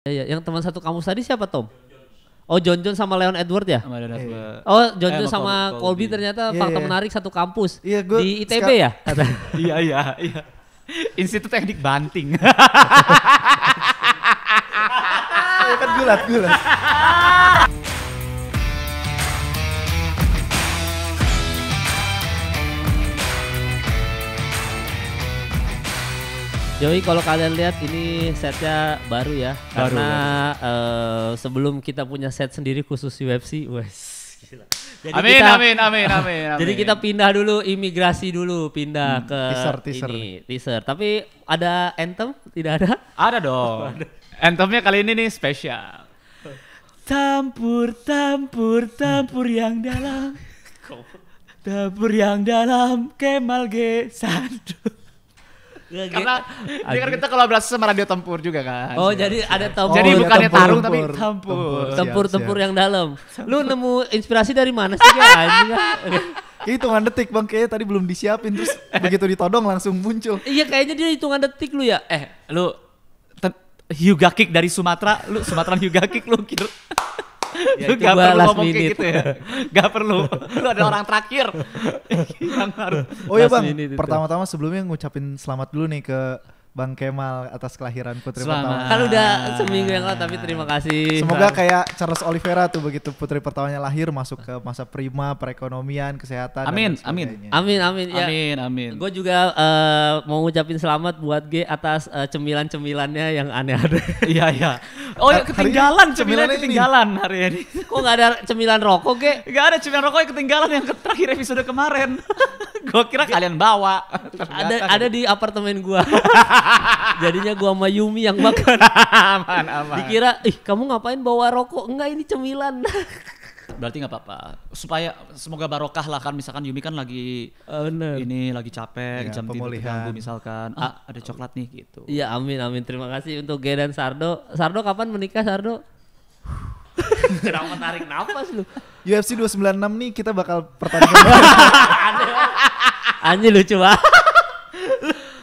Iya, iya, yang teman satu kamu tadi siapa Tom? Oh John John sama Leon Edward ya? Sama Leon Edward. Iya. Oh John eh, John eh, sama Colby, Colby ternyata yeah, fakta yeah. menarik satu kampus. yeah, gue di ITB ya? iya iya iya. Institut Teknik Banting. Iya, kan gulat gulat. Yoi kalau kalian lihat ini setnya baru ya baru, karena baru. Uh, sebelum kita punya set sendiri khusus UFC wes Jadi amin, kita, amin, amin, amin, amin. Jadi kita pindah dulu, imigrasi dulu, pindah hmm, ke teaser, teaser. ini, teaser. Tapi ada anthem? Tidak ada? Ada dong. Anthemnya kali ini nih spesial. Tampur, tampur, tampur yang dalam. Tampur yang dalam, Kemal G. Sandu. Iya, iya. Karena dia kan kita kolaborasi sama radio tempur juga kan. Oh, siap, jadi siap. ada tempur. jadi oh, iya, bukannya tempur, tarung tempur. tapi tempur. Tempur-tempur yang dalam. Lu nemu inspirasi dari mana sih ya anjing? hitungan detik bang kayaknya tadi belum disiapin terus begitu ditodong langsung muncul iya kayaknya dia hitungan detik lu ya eh lu kick dari Sumatera lu Sumatera kick lu kira ya, gak perlu ngomong kayak gitu ya. Gak perlu. Lu ada orang terakhir yang harus. Oh iya bang, pertama-tama sebelumnya ngucapin selamat dulu nih ke Bang Kemal atas kelahiran Putri Selamat. Pertama. Kan udah seminggu yang lalu tapi terima kasih. Semoga kayak Charles Oliveira tuh begitu Putri Pertamanya lahir masuk ke masa prima perekonomian, kesehatan. Amin, amin. Amin, amin. Ya, amin, amin. Gue juga uh, mau ngucapin selamat buat G atas uh, cemilan-cemilannya yang aneh ada. iya, iya. Oh, ya, ketinggalan cemilan ketinggalan hari ini. Kok gak ada cemilan rokok, G? Gak ada cemilan rokok yang ketinggalan yang terakhir episode kemarin. gua kira kalian bawa. ada ada di apartemen gua. Jadinya gua sama Yumi yang makan. aman, aman. Dikira, "Ih, kamu ngapain bawa rokok? Enggak, ini cemilan." Berarti nggak apa-apa. Supaya semoga barokah lah kan misalkan Yumi kan lagi oh, ini lagi capek, ya, jam tidur misalkan. Ah. ah, ada coklat nih gitu. Iya, amin amin. Terima kasih untuk G dan Sardo. Sardo kapan menikah, Sardo? Kenapa tarik nafas lu? UFC 296 nih kita bakal pertandingan. Anjir lucu banget.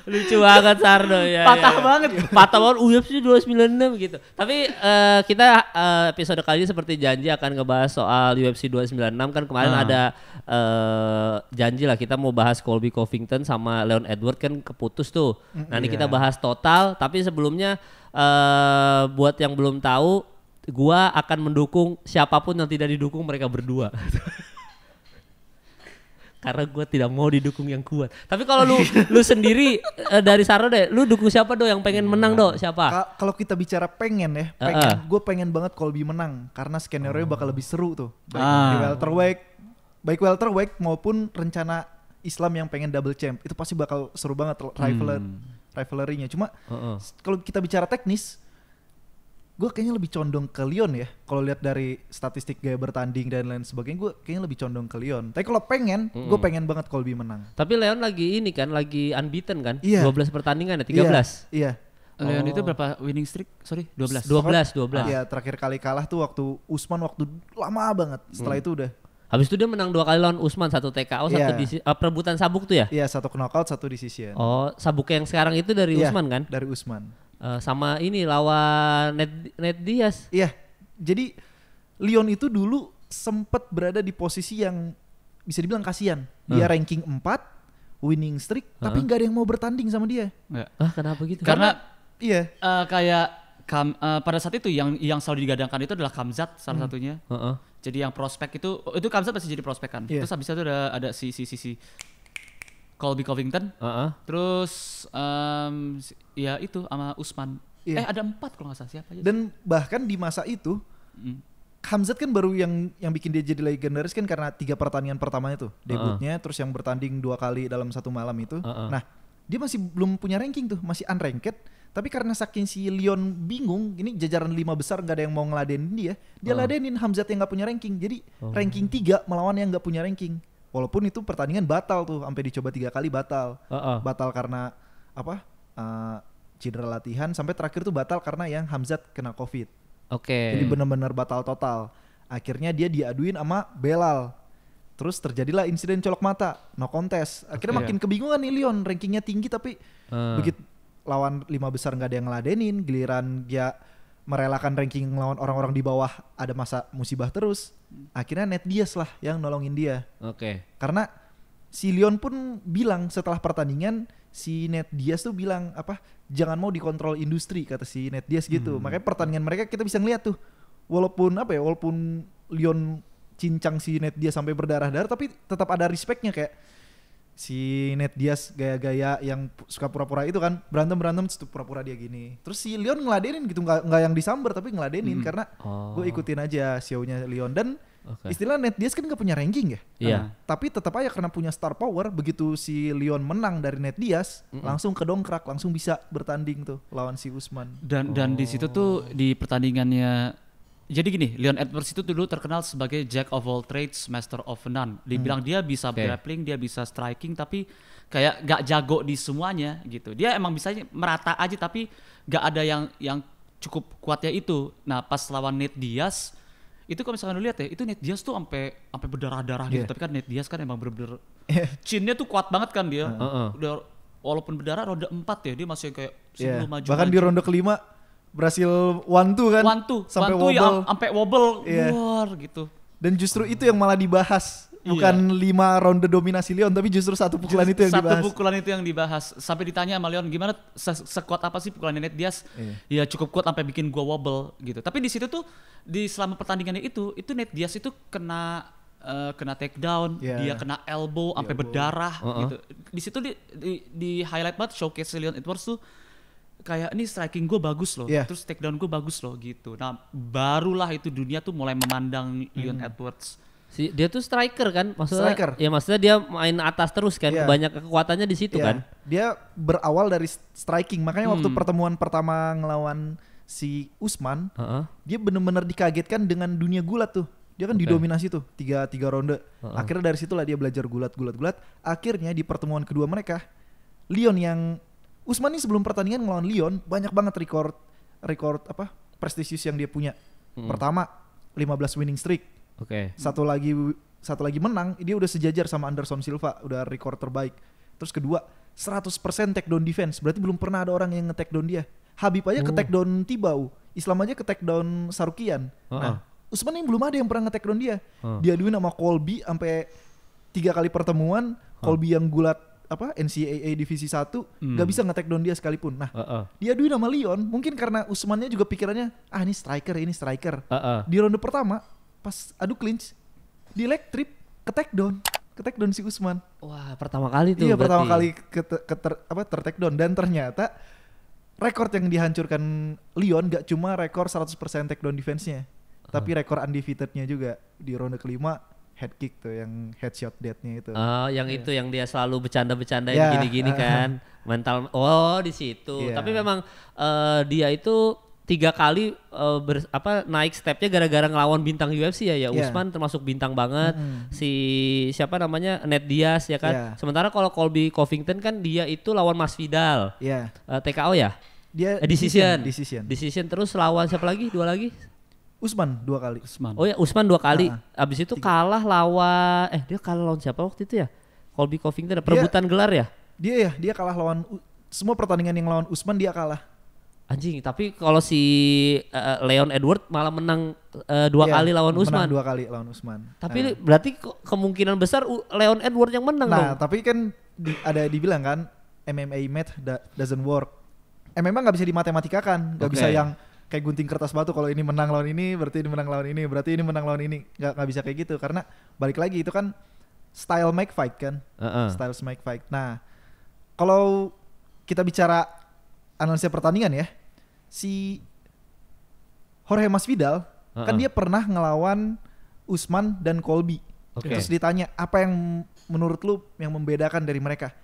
lucu banget Sardo ya. Patah ya, ya. banget. Patah banget UFC 296 gitu. Tapi uh, kita uh, episode kali ini seperti janji akan ngebahas soal UFC 296 kan kemarin hmm. ada uh, janji lah kita mau bahas Colby Covington sama Leon Edward kan keputus tuh. Nanti yeah. kita iya. bahas total tapi sebelumnya uh, buat yang belum tahu gua akan mendukung siapapun yang tidak didukung mereka berdua. Karena gue tidak mau didukung yang kuat. Tapi kalau lu lu sendiri uh, dari Saro deh, lu dukung siapa do yang pengen menang do? Siapa? Kalau kita bicara pengen ya, pengen, uh, uh. gue pengen banget Colby menang karena skenario oh. bakal lebih seru tuh. Baik ah. welterweight, baik welterweight maupun rencana Islam yang pengen double champ itu pasti bakal seru banget rival hmm. rivalry Cuma uh, uh. kalau kita bicara teknis, gue kayaknya lebih condong ke Lyon ya kalau lihat dari statistik gaya bertanding dan lain sebagainya gue kayaknya lebih condong ke Lyon tapi kalau pengen mm -hmm. gue pengen banget Colby menang tapi Lyon lagi ini kan lagi unbeaten kan iya. 12 pertandingan ya 13 iya, iya. Leon oh. itu berapa winning streak? Sorry, 12. 12, 12. Iya, terakhir kali kalah tuh waktu Usman waktu lama banget. Setelah hmm. itu udah Habis itu dia menang dua kali lawan Usman, satu TKO, yeah. satu iya. di uh, eh, perebutan sabuk tuh ya? Iya, yeah, satu knockout, satu decision. Oh, sabuknya yang sekarang itu dari yeah, Usman kan? Dari Usman. Uh, sama ini lawan Ned, Ned Diaz. Iya. Jadi Leon itu dulu sempat berada di posisi yang bisa dibilang kasihan. Dia hmm. ranking 4, winning streak, hmm. tapi nggak ada yang mau bertanding sama dia. Ya. Ah, kenapa gitu? Karena, Karena iya. Uh, kayak kam, uh, pada saat itu yang yang selalu digadangkan itu adalah Kamzat salah hmm. satunya. Uh -uh. Jadi yang prospek itu oh, itu Kamzat masih jadi prospek kan. Yeah. Terus habis itu ada ada si si si si Colby Covington. Uh huh Terus um, ya itu sama Usman. Yeah. Eh ada empat kalau nggak salah siapa aja. Dan bahkan di masa itu mm. Hamzat kan baru yang yang bikin dia jadi legendaris kan karena tiga pertandingan pertamanya tuh debutnya, uh huh terus yang bertanding dua kali dalam satu malam itu. Uh huh Nah dia masih belum punya ranking tuh, masih unranked. Tapi karena saking si Leon bingung, ini jajaran lima besar nggak ada yang mau ngeladenin dia, dia uh. ladenin Hamzat yang nggak punya ranking. Jadi oh. ranking tiga melawan yang nggak punya ranking walaupun itu pertandingan batal tuh sampai dicoba tiga kali batal uh-uh. batal karena apa uh, cedera latihan sampai terakhir tuh batal karena yang Hamzat kena covid oke okay. jadi benar-benar batal total akhirnya dia diaduin sama Belal terus terjadilah insiden colok mata no kontes akhirnya okay, makin kebingungan nih Leon rankingnya tinggi tapi uh. begitu lawan lima besar nggak ada yang ngeladenin giliran dia merelakan ranking lawan orang-orang di bawah ada masa musibah terus hmm. akhirnya net dia lah yang nolongin dia oke okay. karena si Leon pun bilang setelah pertandingan si net Diaz tuh bilang apa jangan mau dikontrol industri kata si net Diaz gitu hmm. makanya pertandingan mereka kita bisa ngeliat tuh walaupun apa ya walaupun Leon cincang si net Diaz sampai berdarah-darah tapi tetap ada respectnya kayak si Ned Diaz gaya-gaya yang suka pura-pura itu kan berantem berantem pura-pura dia gini terus si Leon ngeladenin gitu nggak nggak yang disamber tapi ngeladenin hmm. karena oh. gue ikutin aja shownya Leon dan okay. istilah Ned Diaz kan nggak punya ranking ya yeah. Nah, tapi tetap aja karena punya star power begitu si Leon menang dari Ned Diaz mm hmm langsung kedongkrak langsung bisa bertanding tuh lawan si Usman dan oh. dan di situ tuh oh. di pertandingannya jadi gini, Leon Edwards itu dulu terkenal sebagai jack of all trades, master of none. Dibilang hmm. dia bisa okay. grappling, dia bisa striking, tapi kayak gak jago di semuanya gitu. Dia emang bisa merata aja, tapi gak ada yang yang cukup kuatnya itu. Nah pas lawan Nate Diaz, itu kalau misalkan lu lihat ya, itu Nate Diaz tuh sampai sampai berdarah-darah yeah. gitu. Iya. Tapi kan Nate Diaz kan emang bener-bener iya. chinnya tuh kuat banget kan dia. Uh -uh. Udah walaupun berdarah roda 4 ya, dia masih kayak iya. sebelum yeah. maju. Bahkan maju. di ronde kelima berhasil one two kan one two sampai one two ya, wobble ya, sampai wobble yeah. Iya. War, gitu dan justru itu yang malah dibahas iya. bukan yeah. lima ronde dominasi Leon tapi justru satu pukulan Just, itu yang satu dibahas satu pukulan itu yang dibahas sampai ditanya sama Leon gimana se sekuat apa sih pukulan Nate Diaz yeah. ya cukup kuat sampai bikin gua wobble gitu tapi di situ tuh di selama pertandingannya itu itu Nate Diaz itu kena uh, kena takedown, yeah. dia kena elbow sampai iya, berdarah uh -uh. gitu. Di situ di, di, di highlight banget showcase Leon Edwards tuh kayak ini striking gue bagus loh, yeah. terus take gue bagus loh gitu. Nah barulah itu dunia tuh mulai memandang hmm. Leon Edwards. Si, dia tuh striker kan, maksudnya. Striker. Ya maksudnya dia main atas terus kan, yeah. banyak kekuatannya di situ yeah. kan. Dia berawal dari striking, makanya hmm. waktu pertemuan pertama ngelawan si Usman, uh -huh. dia bener-bener dikagetkan dengan dunia gulat tuh dia kan okay. didominasi tuh tiga tiga ronde uh -huh. akhirnya dari situlah dia belajar gulat gulat gulat akhirnya di pertemuan kedua mereka Leon yang Usman ini sebelum pertandingan melawan Lyon banyak banget record record apa prestisius yang dia punya. Hmm. Pertama 15 winning streak. Oke. Okay. Satu lagi satu lagi menang, dia udah sejajar sama Anderson Silva, udah record terbaik. Terus kedua, 100% take down defense. Berarti belum pernah ada orang yang nge down dia. Habib aja oh. Hmm. ke take down Tibau, Islam aja ke take down Sarukian. Uh-uh. Nah, Usman ini belum ada yang pernah nge down dia. Uh. dulu sama Colby sampai tiga kali pertemuan, uh. Colby yang gulat apa NCAA divisi 1 hmm. nggak hmm. bisa ngetek down dia sekalipun. Nah, uh -uh. duit sama Leon mungkin karena Usmannya juga pikirannya ah ini striker ini striker. Uh -uh. Di ronde pertama pas adu clinch di leg trip ke take down ke take si Usman. Wah, pertama kali tuh. Iya, berarti. pertama kali ke, ke ter, apa ter take dan ternyata rekor yang dihancurkan Leon gak cuma rekor 100% take down defense-nya, uh tapi rekor undefeated-nya juga di ronde kelima head kick tuh yang headshot deadnya itu. Oh, yang yeah. itu yang dia selalu bercanda-bercanda yeah, gini-gini uh, kan. Mental oh di situ. Yeah. Tapi memang uh, dia itu tiga kali uh, ber, apa naik stepnya gara-gara ngelawan bintang UFC ya ya yeah. Usman termasuk bintang banget mm. si siapa namanya Ned Diaz ya kan yeah. sementara kalau Colby Covington kan dia itu lawan Masvidal yeah. Iya. uh, TKO ya dia eh, decision decision decision terus lawan siapa lagi dua lagi Usman dua kali. Usman. Oh ya Usman dua kali. Nah, nah. Abis itu tiga. kalah lawan eh dia kalah lawan siapa waktu itu ya? Colby Covington ada perebutan dia, gelar ya? Dia ya, dia kalah lawan semua pertandingan yang lawan Usman dia kalah. Anjing, tapi kalau si uh, Leon Edward malah menang uh, dua yeah, kali lawan Usman. Menang dua kali lawan Usman. Tapi uh. berarti kemungkinan besar Leon Edward yang menang nah, dong. Nah, tapi kan di, ada dibilang kan MMA math doesn't work. MMA nggak bisa dimatematikakan, nggak okay. bisa yang kayak gunting kertas batu kalau ini menang lawan ini berarti ini menang lawan ini berarti ini menang lawan ini nggak nggak bisa kayak gitu karena balik lagi itu kan style make fight kan uh-uh. style make fight nah kalau kita bicara analisa pertandingan ya si Jorge Masvidal uh-uh. kan dia pernah ngelawan Usman dan Colby okay. terus ditanya apa yang menurut lu yang membedakan dari mereka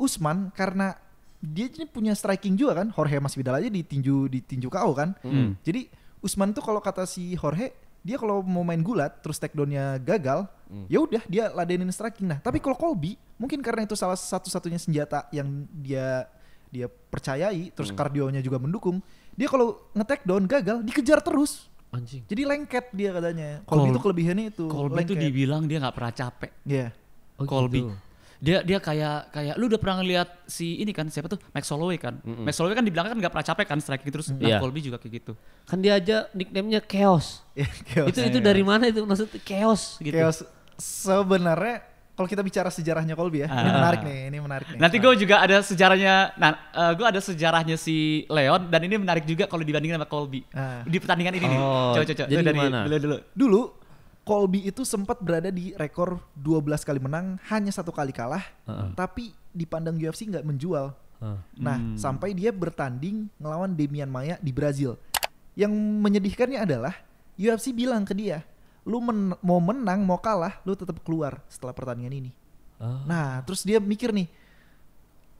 Usman karena dia punya striking juga kan Jorge Masvidal aja ditinju ditinju KO kan mm. jadi Usman tuh kalau kata si Jorge dia kalau mau main gulat terus takedownnya gagal mm. ya udah dia ladenin striking nah tapi kalau Colby mungkin karena itu salah satu-satunya senjata yang dia dia percayai terus mm. kardionya juga mendukung dia kalau ngetek down gagal dikejar terus anjing jadi lengket dia katanya Colby itu kelebihannya itu Colby itu dibilang dia nggak pernah capek ya, yeah. oh, Colby gitu dia dia kayak kayak lu udah pernah ngeliat si ini kan siapa tuh Max Holloway kan mm -hmm. Max Holloway kan di kan nggak pernah capek kan striking gitu, terus mm -hmm. nah yeah. Colby juga kayak gitu kan dia aja nicknamenya Chaos, iya, chaos. itu iya, itu iya. dari mana itu maksud Chaos gitu Chaos sebenarnya kalau kita bicara sejarahnya Colby ya uh. ini ah. menarik nih ini menarik nih nanti ah. gue juga ada sejarahnya nah uh, eh, gue ada sejarahnya si Leon dan ini menarik juga kalau dibandingin sama Colby uh. di pertandingan ini oh, nih coba coba jadi dari, dulu dulu Colby itu sempat berada di rekor 12 kali menang, hanya satu kali kalah, uh -uh. tapi dipandang UFC nggak menjual. Uh. Nah, hmm. sampai dia bertanding ngelawan Demian Maya di Brazil. Yang menyedihkannya adalah UFC bilang ke dia, "Lu men mau menang, mau kalah, lu tetap keluar setelah pertandingan ini." Uh. Nah, terus dia mikir nih,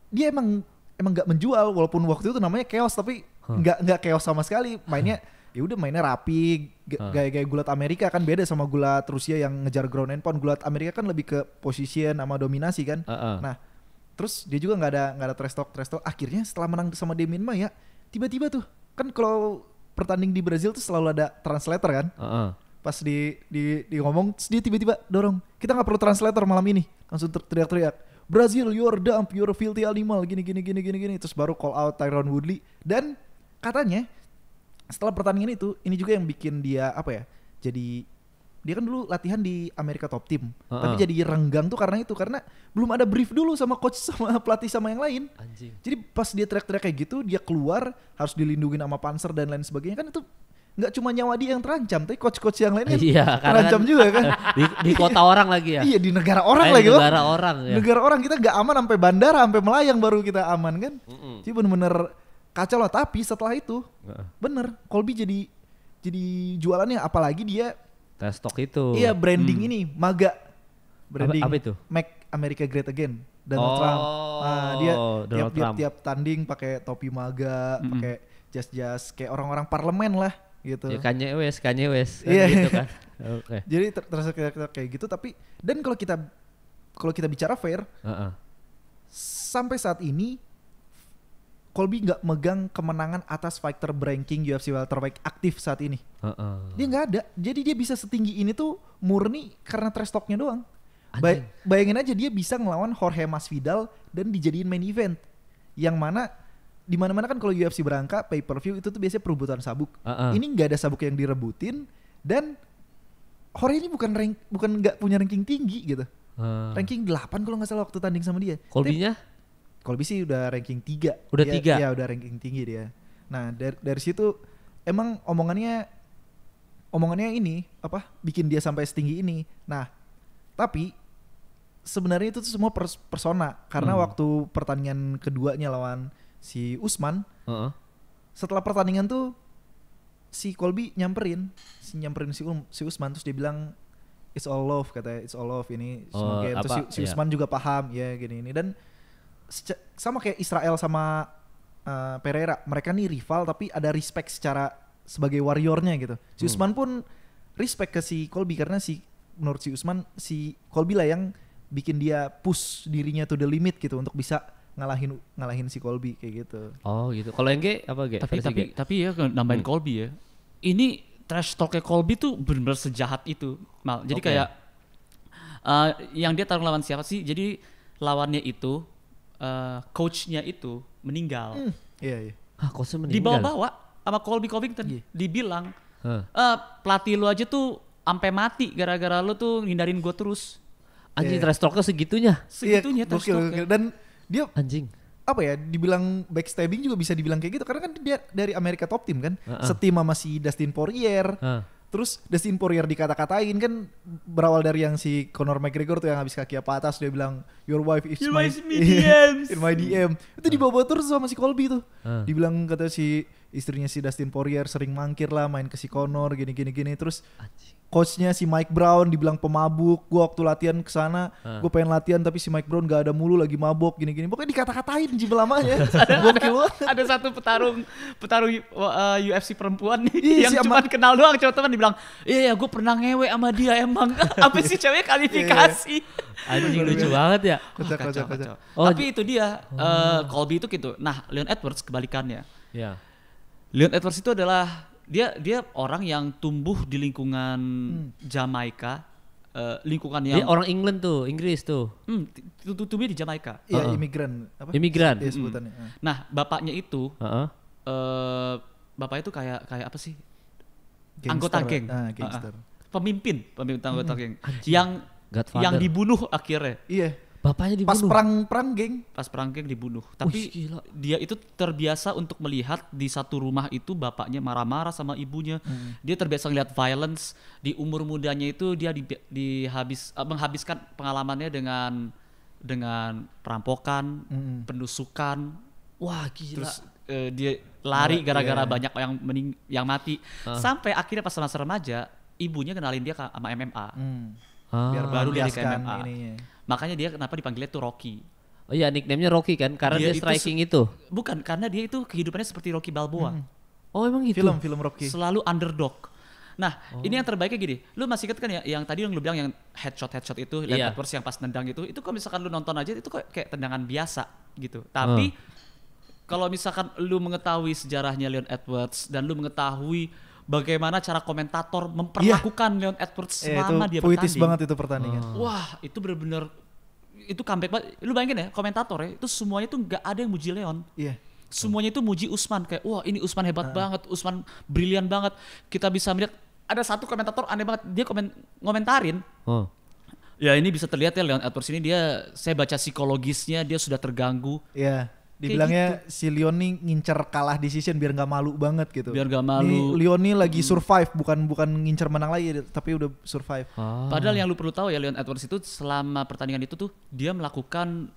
dia emang emang nggak menjual walaupun waktu itu namanya chaos tapi nggak huh. nggak chaos sama sekali mainnya huh ya udah mainnya rapi gaya-gaya ah. gulat Amerika kan beda sama gulat Rusia yang ngejar ground and pound gulat Amerika kan lebih ke position sama dominasi kan uh -uh. nah terus dia juga nggak ada nggak ada trash talk trash talk akhirnya setelah menang sama Demin mah ya tiba-tiba tuh kan kalau pertanding di Brazil tuh selalu ada translator kan uh -uh. pas di di di ngomong terus dia tiba-tiba dorong kita nggak perlu translator malam ini langsung teriak-teriak Brazil, you're dumb, you're filthy animal, gini gini gini gini gini. Terus baru call out Tyrone Woodley dan katanya setelah pertandingan itu ini juga yang bikin dia apa ya jadi dia kan dulu latihan di Amerika Top Team uh -uh. tapi jadi renggang tuh karena itu karena belum ada brief dulu sama coach sama pelatih sama yang lain Anjing. jadi pas dia teriak-teriak kayak gitu dia keluar harus dilindungi sama panser dan lain sebagainya kan itu nggak cuma nyawa dia yang terancam, tapi coach-coach yang lainnya iya, terancam kan, juga kan. Di, di kota orang lagi ya. Iya di negara orang eh, lagi lagi. Negara orang. Ya. Negara orang kita nggak aman sampai bandara, sampai melayang baru kita aman kan. Mm -mm. Jadi bener-bener kacau lah tapi setelah itu uh. bener Colby jadi jadi jualannya apalagi dia Testok itu iya branding hmm. ini maga branding apa, apa itu Mac America Great Again Donald oh, Trump nah, dia tiap, tiap tiap tanding pakai topi maga mm -hmm. pakai jas jas kayak orang-orang parlemen lah gitu ya, Kanye West Kanye West kan yeah. gitu kan okay. jadi ter terasa kayak, kayak gitu tapi dan kalau kita kalau kita bicara fair uh -uh. sampai saat ini Colby nggak megang kemenangan atas fighter ranking UFC welterweight aktif saat ini. Uh -uh. Dia nggak ada. Jadi dia bisa setinggi ini tuh murni karena trash talknya doang. Ba bayangin aja dia bisa ngelawan Jorge Masvidal dan dijadiin main event. Yang mana di mana-mana kan kalau UFC berangkat pay per view itu tuh biasanya perebutan sabuk. Uh -uh. Ini nggak ada sabuk yang direbutin dan Jorge ini bukan rank bukan nggak punya ranking tinggi gitu. Uh. Ranking 8 kalau nggak salah waktu tanding sama dia. Colby-nya? Colby sih udah ranking 3. Udah dia, tiga. Iya, udah ranking tinggi dia. Nah, dari, dari situ emang omongannya omongannya ini apa bikin dia sampai setinggi ini. Nah, tapi sebenarnya itu tuh semua pers persona karena hmm. waktu pertandingan keduanya lawan si Usman, uh -uh. setelah pertandingan tuh si Colby nyamperin, si nyamperin si, um, si Usman terus dia bilang it's all love katanya it's all love ini oh, semua game. Terus si, si iya. Usman iya. juga paham ya gini ini dan sama kayak Israel sama uh, Pereira, mereka nih rival tapi ada respect secara sebagai warriornya gitu. Si hmm. Usman pun respect ke si Colby karena si menurut si Usman si Colby lah yang bikin dia push dirinya to the limit gitu untuk bisa ngalahin ngalahin si Colby kayak gitu. Oh gitu. Kalau yang G apa G? Tapi tapi G? tapi ya nambahin hmm. Colby ya. Ini trash talknya Colby tuh benar-benar sejahat itu. Mal. Jadi okay. kayak uh, yang dia taruh lawan siapa sih? Jadi lawannya itu uh, coachnya itu meninggal. Mm. Iya, iya. Hah, coachnya meninggal. Dibawa-bawa sama Colby Covington. Yeah. Dibilang huh. uh, pelatih lu aja tuh sampai mati gara-gara lu tuh ngindarin gue terus. Anjing yeah. trash talknya segitunya. Segitunya yeah, trash talknya. Dan dia anjing apa ya dibilang backstabbing juga bisa dibilang kayak gitu karena kan dia dari Amerika top team kan uh -uh. setim sama Dustin Poirier uh. Terus Dustin Poirier dikata-katain kan berawal dari yang si Conor McGregor tuh yang habis kaki apa atas dia bilang your wife is your my, my DMs. in my DM. Itu dibawa bawa terus sama si Colby tuh. Uh. Dibilang kata si istrinya si Dustin Poirier sering mangkir lah main ke si Connor gini gini gini terus coachnya si Mike Brown dibilang pemabuk gue waktu latihan ke sana uh. gue pengen latihan tapi si Mike Brown gak ada mulu lagi mabok gini gini pokoknya dikata-katain jiwa lamanya ada, ada, ada satu petarung petarung uh, eh, UFC perempuan nih iya, yang si cuma kenal doang cuma teman dibilang iya ya gue pernah ngewe sama dia emang apa sih cewek kalifikasi iya, iya. anjing lucu banget ya ah, kacau, kacau, kacau. kacau. Oh, tapi itu dia uh, Colby itu gitu nah Leon Edwards kebalikannya yeah Leon Edwards itu adalah dia dia orang yang tumbuh di lingkungan hmm. Jamaika uh, lingkungan yang dia orang England tuh Inggris tuh hmm, tumbuhnya di Jamaika iya uh ah. -huh. imigran apa imigran iya, hmm. Ah. nah bapaknya itu uh -huh. uh, bapaknya itu kayak kayak apa sih gangster, anggota geng ah, gangster. Uh pemimpin pemimpin anggota hmm. geng yang Godfather. yang dibunuh akhirnya iya Bapaknya dibunuh. Pas perang-perang, geng. Pas perang geng dibunuh. Tapi Uish, gila. dia itu terbiasa untuk melihat di satu rumah itu bapaknya marah-marah sama ibunya. Hmm. Dia terbiasa melihat violence di umur mudanya itu dia di, habis uh, eh, menghabiskan pengalamannya dengan dengan perampokan, hmm. penusukan. Wah, gila. Terus uh, dia lari iya. gara-gara yeah. banyak yang mening yang mati. Uh. Sampai akhirnya pas masa remaja, ibunya kenalin dia sama MMA. Hmm. Ah. Biar baru dia ke MMA. Ininya Makanya dia kenapa dipanggilnya tuh Rocky. Oh iya nicknamenya Rocky kan karena dia, dia striking itu, itu. Bukan karena dia itu kehidupannya seperti Rocky Balboa. Hmm. Oh emang gitu. Film film Rocky. Selalu underdog. Nah, oh. ini yang terbaiknya gini. Lu masih inget kan ya yang tadi yang lu bilang yang headshot headshot itu, yeah. Edwards iya. yang pas nendang itu, itu kalau misalkan lu nonton aja itu kayak tendangan biasa gitu. Tapi hmm. kalau misalkan lu mengetahui sejarahnya Leon Edwards dan lu mengetahui bagaimana cara komentator iya. memperlakukan yeah. Leon Edwards selama eh, selama itu dia puitis banget itu pertandingan. Hmm. Wah, itu benar-benar itu comeback banget. Lu bayangin ya, komentator ya, itu semuanya tuh nggak ada yang muji Leon. Iya. Yeah. Semuanya itu muji Usman kayak wah ini Usman hebat uh. banget, Usman brilian banget. Kita bisa melihat ada satu komentator aneh banget, dia komen ngomentarin. Oh. Ya ini bisa terlihat ya Leon Edwards ini dia saya baca psikologisnya dia sudah terganggu. Iya. Yeah Dibilangnya gitu. si Leoni ngincer kalah decision biar nggak malu banget gitu. Biar nggak malu. Leoni lagi hmm. survive bukan bukan ngincer menang lagi tapi udah survive. Ah. Padahal yang lu perlu tahu ya Leon Edwards itu selama pertandingan itu tuh dia melakukan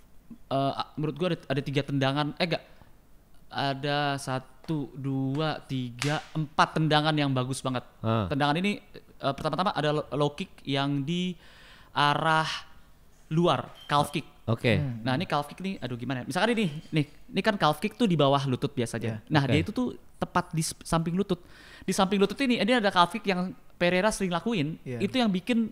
uh, menurut gua ada, ada tiga tendangan eh gak ada satu dua tiga empat tendangan yang bagus banget. Ah. Tendangan ini uh, pertama-tama ada low kick yang di arah luar calf kick Oke. Okay. Hmm. Nah ini calf kick nih, aduh gimana? Ya? Misalkan ini, nih, ini kan calf kick tuh di bawah lutut biasa Yeah. Nah okay. dia itu tuh tepat di samping lutut. Di samping lutut ini, ini ada calf kick yang Pereira sering lakuin. Yeah. Itu yang bikin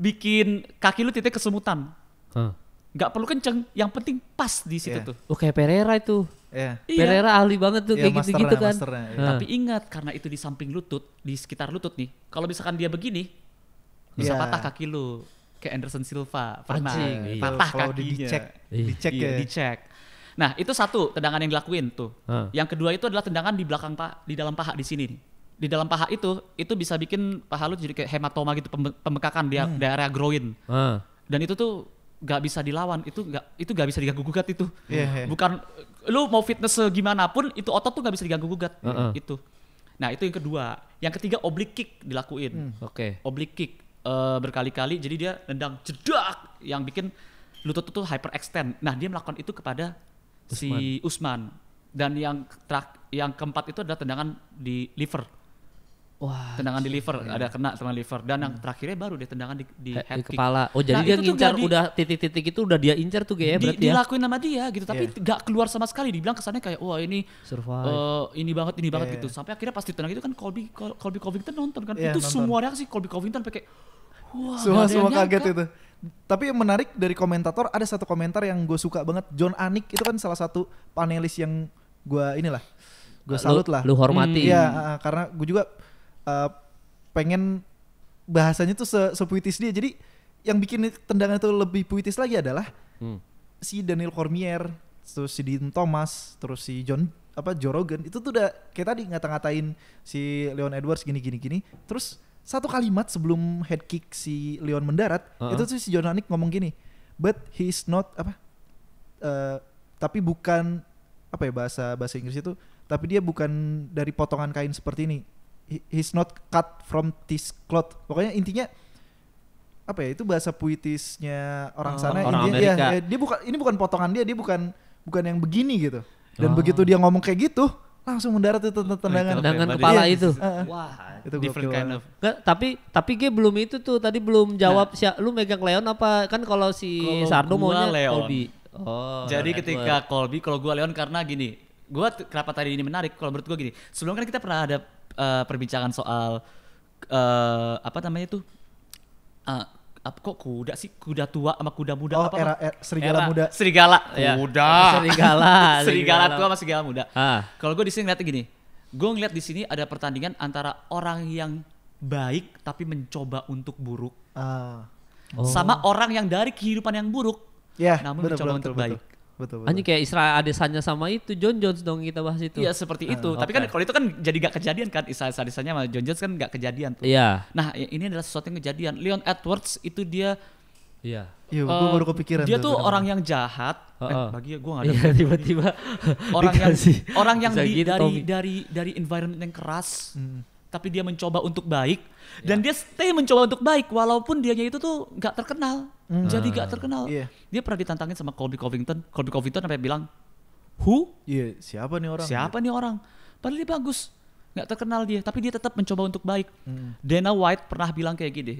bikin kaki lu titik kesemutan. Huh. Gak perlu kenceng, yang penting pas di situ yeah. tuh. Oke oh, okay, Pereira itu. Yeah. Iya. Pereira ahli banget tuh yeah, kayak gitu-gitu kan. Masternya, iya. Tapi ingat karena itu di samping lutut, di sekitar lutut nih. Kalau misalkan dia begini, bisa yeah. patah kaki lu ke Anderson Silva pernah Anjing, iya. patah Kalau kakinya. Dicek, iya, dicek iya, ya. Dicek. Nah itu satu tendangan yang dilakuin tuh. huh. Yang kedua itu adalah tendangan di belakang pak, di dalam paha di sini Di dalam paha itu, itu bisa bikin paha lu jadi kayak hematoma gitu, pembekakan di hmm. daerah groin. huh. Dan itu tuh gak bisa dilawan, itu gak itu gak bisa diganggu gugat itu. yeah. Iya. Bukan lu mau fitness gimana pun, itu otot tuh gak bisa diganggu gugat. Uh -uh. Itu. Nah itu yang kedua. Yang ketiga oblique kick dilakuin. Hmm. Oke. Okay. Oblique kick uh, berkali-kali jadi dia nendang jedak yang bikin lutut itu hyper extend. Nah, dia melakukan itu kepada Usman. si Usman dan yang terak, yang keempat itu adalah tendangan di liver Wah, tendangan di liver iya. ada kena tendangan liver dan hmm. yang terakhirnya baru dia tendangan di, di di kepala. Oh jadi nah, dia ngincar di, udah titik-titik itu udah dia incar tuh kayak di, berarti ya? dilakuin ya. sama dia gitu tapi yeah. gak keluar sama sekali dibilang kesannya kayak wah ini uh, ini banget ini yeah. banget iya, gitu iya. sampai akhirnya pasti tenang itu kan Colby Colby Covington nonton kan yeah, itu nonton. semua reaksi Colby Covington pakai wah semua semua kaget itu tapi yang menarik dari komentator ada satu komentar yang gue suka banget John Anik itu kan salah satu panelis yang gue inilah gue salut lah lu hormati hmm. ya karena gue juga uh, pengen bahasanya tuh se sepuitis dia. Jadi yang bikin tendangan itu lebih puitis lagi adalah hmm. si Daniel Cormier, terus si Dean Thomas, terus si John apa Joe Rogan itu tuh udah kayak tadi ngata-ngatain si Leon Edwards gini gini gini. Terus satu kalimat sebelum head kick si Leon mendarat, uh -huh. itu tuh si John Anik ngomong gini, "But he is not apa uh, tapi bukan apa ya bahasa bahasa Inggris itu, tapi dia bukan dari potongan kain seperti ini." he's not cut from this cloth. Pokoknya intinya apa ya itu bahasa puitisnya orang oh, sana orang dia, Ya, dia bukan ini bukan potongan dia, dia bukan bukan yang begini gitu. Dan oh. begitu dia ngomong kayak gitu, langsung mendarat itu tendangan tendangan kepala itu. Wah, itu different kind of. Nggak, tapi tapi gue belum itu tuh tadi belum nah. jawab nah. si lu megang Leon apa kan kalau si kalo Sardo maunya Leon. Colby. Oh. Jadi ketika Colby kalau gua Leon karena gini, gua kenapa tadi ini menarik kalau menurut gua gini. Sebelum kan kita pernah ada Eh, perbincangan soal uh, apa namanya tuh uh, eh, apa kok kuda sih kuda tua sama kuda muda oh, apa era, era serigala era, muda serigala ya. kuda ya. serigala serigala tua sama serigala muda kalau gue di sini ngeliatnya gini gue ngeliat di sini ada pertandingan antara orang yang baik tapi mencoba untuk buruk ah. oh. sama orang yang dari kehidupan yang buruk yeah, namun bener, mencoba bener, untuk bener, baik bener betul, betul. kayak Israel Adesanya sama itu John Jones dong kita bahas itu. Iya seperti ah, itu. Uh, Tapi kan kalau itu kan jadi gak kejadian kan Israel Adesanya sama John Jones kan gak kejadian tuh. Iya. Yeah. Nah ini adalah sesuatu yang kejadian. Leon Edwards itu dia Iya. Iya, gue eh, baru kepikiran. Dia tuh, orang yang jahat. Uh, uh. Eh, bagi ya, gue gak iya, ada. Iya, tiba-tiba orang yang orang yang di, gitu, dari Tommy. dari dari environment yang keras. Hmm. Tapi dia mencoba untuk baik yeah. dan dia stay mencoba untuk baik walaupun dianya itu tuh gak terkenal hmm. jadi gak terkenal. Yeah. Dia pernah ditantangin sama Colby Covington. Colby Covington sampai bilang, "Who? Iya, yeah, siapa nih orang? Siapa yeah. nih orang?" Padahal dia bagus, Gak terkenal dia, tapi dia tetap mencoba untuk baik. Hmm. Dana White pernah bilang kayak gini,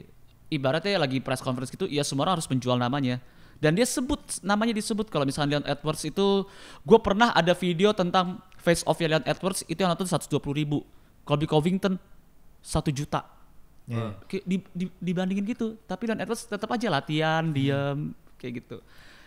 ibaratnya lagi press conference gitu, ya semua orang harus menjual namanya. Dan dia sebut namanya disebut kalau misalnya Leon Edwards itu, gue pernah ada video tentang face off Leon Edwards itu yang nonton 120 ribu, Colby Covington satu juta yeah. Iya. di, di, dibandingin gitu tapi Leon Edwards tetap aja latihan hmm. diam kayak gitu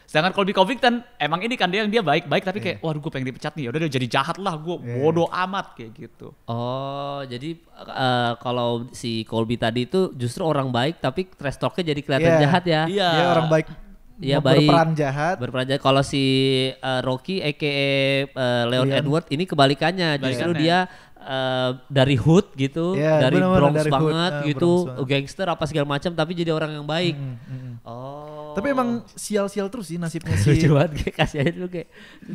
sedangkan Colby Covington emang ini kan dia yang dia baik baik tapi yeah. kayak waduh gue pengen dipecat nih ya udah dia jadi jahat lah gue yeah. bodoh amat kayak gitu oh jadi uh, kalau si Colby tadi itu justru orang baik tapi trash jadi kelihatan yeah. jahat ya iya yeah. orang baik Ya baik. Berperan jahat. Berperan jahat. Kalau si uh, Rocky aka uh, eh, Leon, Leon Edward ini kebalikannya. Justru dia Eh, dari hood gitu, yeah, dari bener -bener Bronx dari banget hood, uh, ah, gitu, Bronx gangster apa segala macam, tapi jadi orang yang baik. Mm -hmm. Oh. Tapi emang sial-sial terus sih nasibnya si. Lucu banget, kasih aja dulu kayak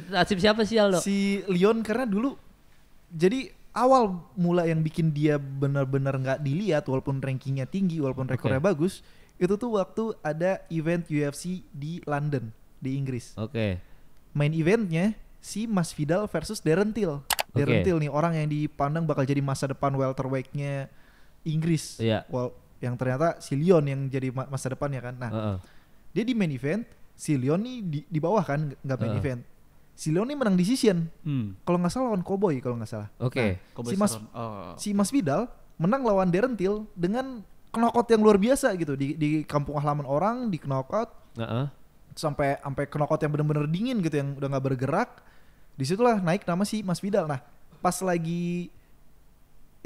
nasib siapa sial dong? Si Leon karena dulu jadi awal mula yang bikin dia benar-benar nggak dilihat walaupun rankingnya tinggi, walaupun rekornya okay. bagus, itu tuh waktu ada event UFC di London di Inggris. Oke. Okay. Main eventnya si Mas Vidal versus Darren Till. Darren Till nih orang yang dipandang bakal jadi masa depan welterweightnya Inggris. Yeah. Well, yang ternyata si Leon yang jadi masa depan ya kan. Nah, uh -uh. dia di main event, si Leon nih di, di bawah kan, nggak main uh -uh. event. Si Leon nih menang decision. Hmm. Kalau nggak salah lawan Cowboy kalau nggak salah. Oke. Okay. Nah, si Mas oh, oh, oh. si Mas Vidal menang lawan Darren Till dengan knockout yang luar biasa gitu di di kampung halaman orang di knockout. Uh -uh. Sampai sampai knockout yang benar-benar dingin gitu yang udah nggak bergerak disitulah naik nama si Mas Vidal nah pas lagi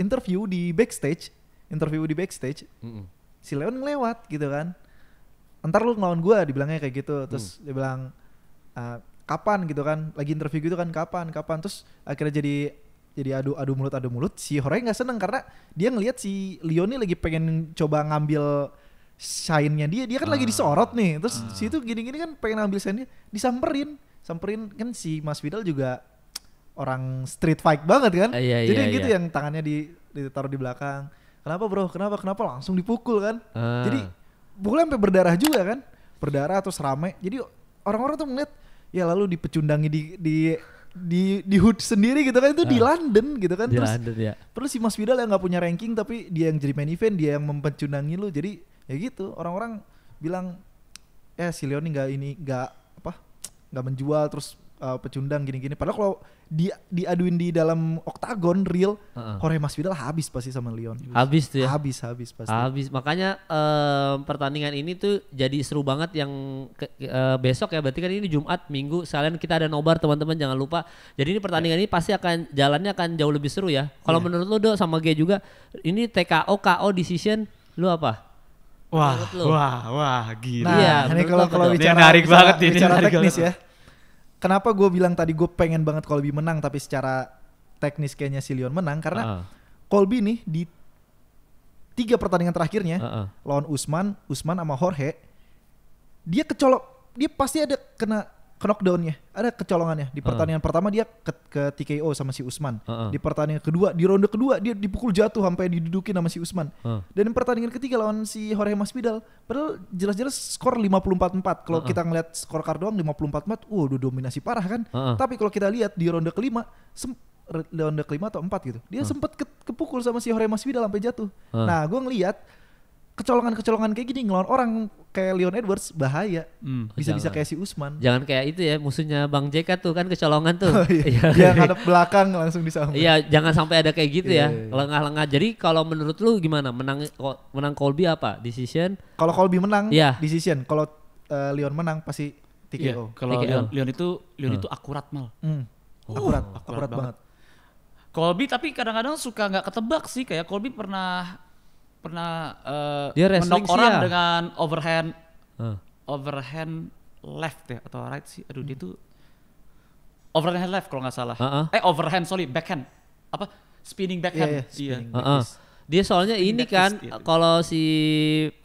interview di backstage interview di backstage mm -mm. si Leon ngelewat gitu kan ntar lu ngelawan gue dibilangnya kayak gitu terus mm. dia bilang uh, kapan gitu kan lagi interview gitu kan kapan kapan terus akhirnya jadi jadi adu adu mulut adu mulut si Hore nggak seneng karena dia ngelihat si Leon nih lagi pengen coba ngambil shine-nya dia dia kan uh, lagi ah. disorot nih terus ah. si itu gini-gini kan pengen ngambil shine-nya disamperin semperin kan si Mas Fidel juga orang street fight banget kan. Uh, iya, Jadi iya, gitu iya. yang tangannya di ditaruh di belakang. Kenapa bro? Kenapa? Kenapa langsung dipukul kan? Uh. Jadi pukulnya sampai berdarah juga kan? Berdarah atau rame. Jadi orang-orang tuh ngeliat ya lalu dipecundangi di di di di hood sendiri gitu kan itu uh. di ah. London gitu kan terus London, ya. terus si Mas Vidal yang nggak punya ranking tapi dia yang jadi main event dia yang mempecundangi lu jadi ya gitu orang-orang bilang eh si Leoni nggak ini nggak nggak menjual terus uh, pecundang gini-gini. Padahal kalau di diaduin di dalam oktagon real, uh-uh. Jorge Masvidal habis pasti sama Leon. Habis tuh ya. Habis habis pasti. Habis. Makanya uh, pertandingan ini tuh jadi seru banget yang ke, uh, besok ya. Berarti kan ini Jumat, Minggu Selain kita ada nobar teman-teman jangan lupa. Jadi ini pertandingan yeah. ini pasti akan jalannya akan jauh lebih seru ya. Kalau yeah. menurut lo Do sama G juga ini TKO KO decision lu apa? Wah, wah, wah, gila. Nah, iya, ini kalau kalau bicara narik banget bicara, ini bicara narik teknis banget. ya. Kenapa gue bilang tadi gue pengen banget Colby menang tapi secara teknis kayaknya si Leon menang karena uh. Colby nih di tiga pertandingan terakhirnya uh -uh. lawan Usman, Usman sama Jorge, dia kecolok, dia pasti ada kena knockdownnya ada kecolongannya di pertandingan uh. pertama dia ke, ke TKO sama si Usman uh -uh. di pertandingan kedua di ronde kedua dia dipukul jatuh sampai didudukin sama si Usman uh. dan di pertandingan ketiga lawan si Jorge Masvidal padahal jelas-jelas skor 54-4 kalau uh -uh. kita ngeliat skor kar doang 54-4 wow udah dominasi parah kan uh -uh. tapi kalau kita lihat di ronde kelima ronde kelima atau empat gitu dia uh. sempat ke kepukul sama si Jorge Masvidal sampai jatuh uh. nah gue ngeliat kecolongan-kecolongan kayak gini ngelawan orang kayak Leon Edwards bahaya. Hmm. bisa Bisa-bisa kayak si Usman. Jangan kayak itu ya musuhnya Bang JK tuh kan kecolongan tuh. oh, iya. iya. Dia ngadep belakang langsung disambut. Iya, jangan sampai ada kayak gitu ya. Iya, iya, Lengah-lengah. Jadi kalau menurut lu gimana? Menang menang Colby apa? Decision? Kalau Colby menang, yeah. decision. Kalau uh, Leon menang pasti TKO. Yeah, kalau Leon, Leon itu Leon hmm. itu akurat mal. Hmm. Oh. Akurat, akurat, akurat banget. banget. Colby tapi kadang-kadang suka nggak ketebak sih kayak Colby pernah pernah uh, dia menok orang ya? dengan overhand uh. overhand left ya atau right sih aduh hmm. dia tuh overhand left kalau nggak salah uh-uh. eh overhand sorry backhand apa spinning iya, backhand yeah, yeah, spinning uh-uh. dia soalnya spinning ini kan iya. kalau si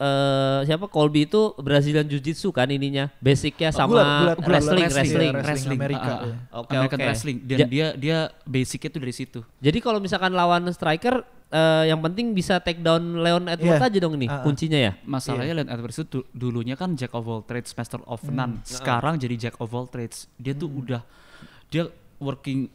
uh, siapa Colby itu Brazilian Jiu Jitsu kan ininya basicnya sama gula, gula, wrestling, wrestling wrestling wrestling, wrestling. Amerika uh-uh. okay, American okay. wrestling dan ja- dia dia basicnya tuh dari situ jadi kalau misalkan lawan striker uh, yang penting bisa take down Leon Edwards yeah. aja dong nih uh -uh. kuncinya ya. Masalahnya yeah. Leon Edwards itu dulunya kan jack of all trades, master of hmm. none. Ah, Sekarang uh -uh. jadi jack of all trades. Dia tuh hmm. udah dia working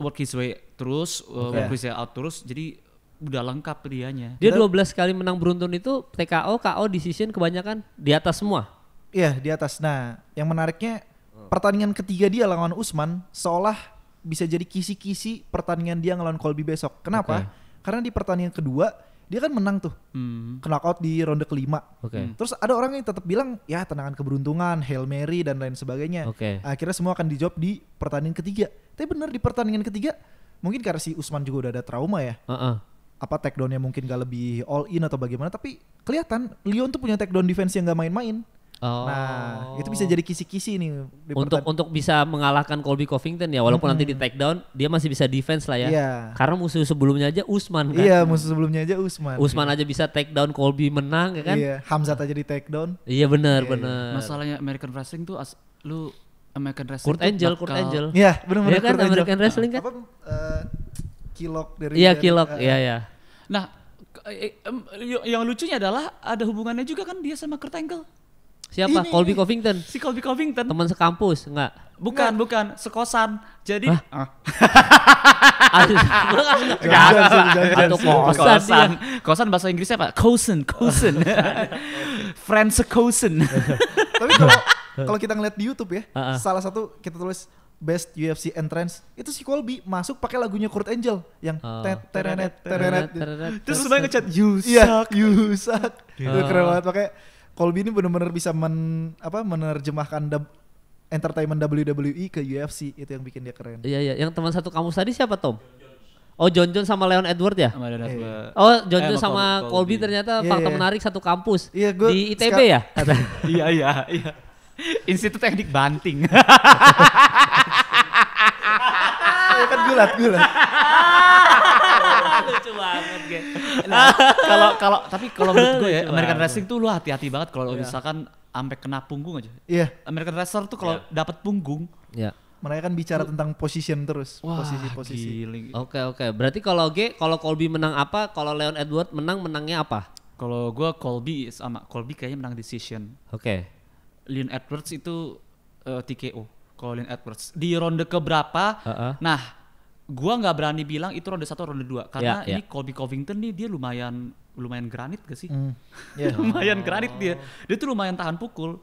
work his way terus, eh, okay. work his way out terus. Jadi udah lengkap dianya. Dia 12 kali menang beruntun itu TKO, KO, decision kebanyakan di atas semua. Iya, yeah, di atas. Nah, yang menariknya pertandingan ketiga dia lawan Usman seolah bisa jadi kisi-kisi pertandingan dia ngelawan Colby besok. Kenapa? Okay karena di pertandingan kedua dia kan menang tuh. Hmm. Knockout di ronde kelima. Okay. Hmm. Terus ada orang yang tetap bilang ya tenangan keberuntungan, Hail Mary dan lain sebagainya. Okay. Akhirnya semua akan dijawab di pertandingan ketiga. Tapi benar di pertandingan ketiga mungkin karena si Usman juga udah ada trauma ya. Uh -uh. Apa takedownnya mungkin gak lebih all in atau bagaimana tapi kelihatan Lyon tuh punya takedown defense yang gak main-main. Oh. Nah, itu bisa oh. jadi kisi-kisi nih. Untuk untuk bisa mengalahkan Colby Covington ya, walaupun -hmm. nanti di takedown dia masih bisa defense lah ya. Yeah. Karena musuh sebelumnya aja Usman kan. Iya, yeah, musuh sebelumnya aja Usman. Usman yeah. aja bisa takedown Colby menang ya kan. Iya, yeah. Hamzat aja di takedown. down. Iya benar, yeah, iya. benar. Yeah. Masalahnya American Wrestling tuh as, lu American Wrestling Kurt Angel, bakal... Kurt Angel. Iya, yeah, benar-benar yeah, kan Kurt American Angel. Wrestling kan. Apa uh, Kilok dari Iya, yeah, Kilok. Eh, iya, uh, yeah, iya. Yeah. Nah, eh, yang lucunya adalah ada hubungannya juga kan dia sama Kurt Angle. Siapa? Ini, Colby Covington. Si Colby Covington. Teman sekampus, enggak? Bukan, nah. bukan, sekosan. Jadi Atau ah. kosan, kosan. bahasa Inggrisnya apa? Cousin, cousin. Friends cousin. Tapi kalau kalau kita ngeliat di YouTube ya, uh -uh. salah satu kita tulis best UFC entrance itu si Colby masuk pakai lagunya Kurt Angel yang oh. terenet terenet terus semuanya ngechat you iya, suck you suck itu keren oh. banget pakai Colby ini benar-benar bisa men apa menerjemahkan entertainment WWE ke UFC itu yang bikin dia keren. Iya iya, yang teman satu kamu tadi siapa Tom? Oh John John sama Leon Edward ya? Sama Leon iya. Oh John eh, John sama Colby, Colby ternyata yeah, fakta iya. yeah. menarik satu kampus yeah, gue di ITB ya? iya iya iya. Institut Teknik Banting. Iya, kan gulat gulat. Lucu banget nah, kalau kalau tapi kalau menurut gue ya American wrestling tuh lu hati-hati banget kalau yeah. misalkan sampai kena punggung aja. Iya. Yeah. American wrestler tuh kalau yeah. dapat punggung, yeah. mereka kan bicara tentang position terus, posisi-posisi. Oke, oke. Berarti kalau G kalau Colby menang apa? Kalau Leon Edward menang menangnya apa? Kalau gua Colby sama Colby kayaknya menang decision. Oke. Okay. Leon Edwards itu uh, eh, TKO. Leon Edwards di ronde keberapa? Uh -uh. Nah, gua nggak berani bilang itu ronde satu ronde dua karena yeah, yeah. ini Colby Covington nih dia lumayan lumayan granit gak sih? Mm, yeah. lumayan oh. granit dia. Dia tuh lumayan tahan pukul.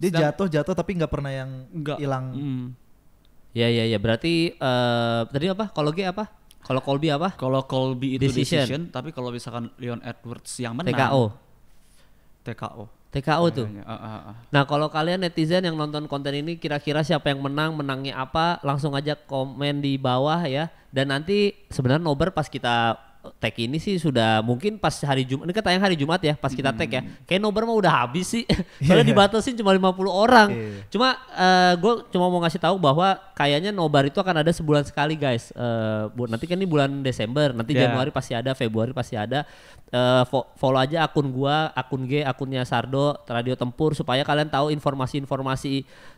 Dia jatuh jatuh tapi nggak pernah yang hilang. Mm. Ya ya ya berarti uh, tadi apa? Kalau G apa? Kalau Colby apa? Kalau Colby itu decision, decision tapi kalau misalkan Leon Edwards yang menang TKO. TKO. TKO tuh. Ah, ah, ah. Nah kalau kalian netizen yang nonton konten ini kira-kira siapa yang menang, menangnya apa, langsung aja komen di bawah ya. Dan nanti sebenarnya nobar pas kita tag ini sih sudah mungkin pas hari Jumat ini kan tayang hari Jumat ya pas kita tag ya kayak nobar mah udah habis sih iya. soalnya yeah. dibatasin cuma 50 orang yeah. cuma uh, eh, gue cuma mau ngasih tahu bahwa kayaknya nobar itu akan ada sebulan sekali guys uh, eh, buat nanti kan ini bulan Desember nanti yeah. Januari pasti ada Februari pasti ada uh, follow aja akun gue akun G akunnya Sardo Radio Tempur supaya kalian tahu informasi-informasi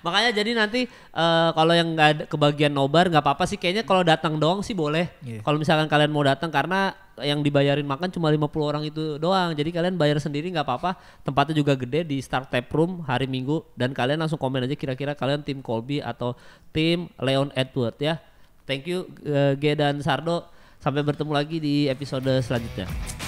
Makanya jadi nanti uh, kalau yang nggak kebagian nobar nggak apa-apa sih kayaknya kalau datang doang sih boleh. Yeah. Kalau misalkan kalian mau datang karena yang dibayarin makan cuma 50 orang itu doang. Jadi kalian bayar sendiri nggak apa-apa. Tempatnya juga gede di Star Tap Room hari Minggu dan kalian langsung komen aja kira-kira kalian tim Colby atau tim Leon Edward ya. Thank you uh, G dan Sardo. Sampai bertemu lagi di episode selanjutnya.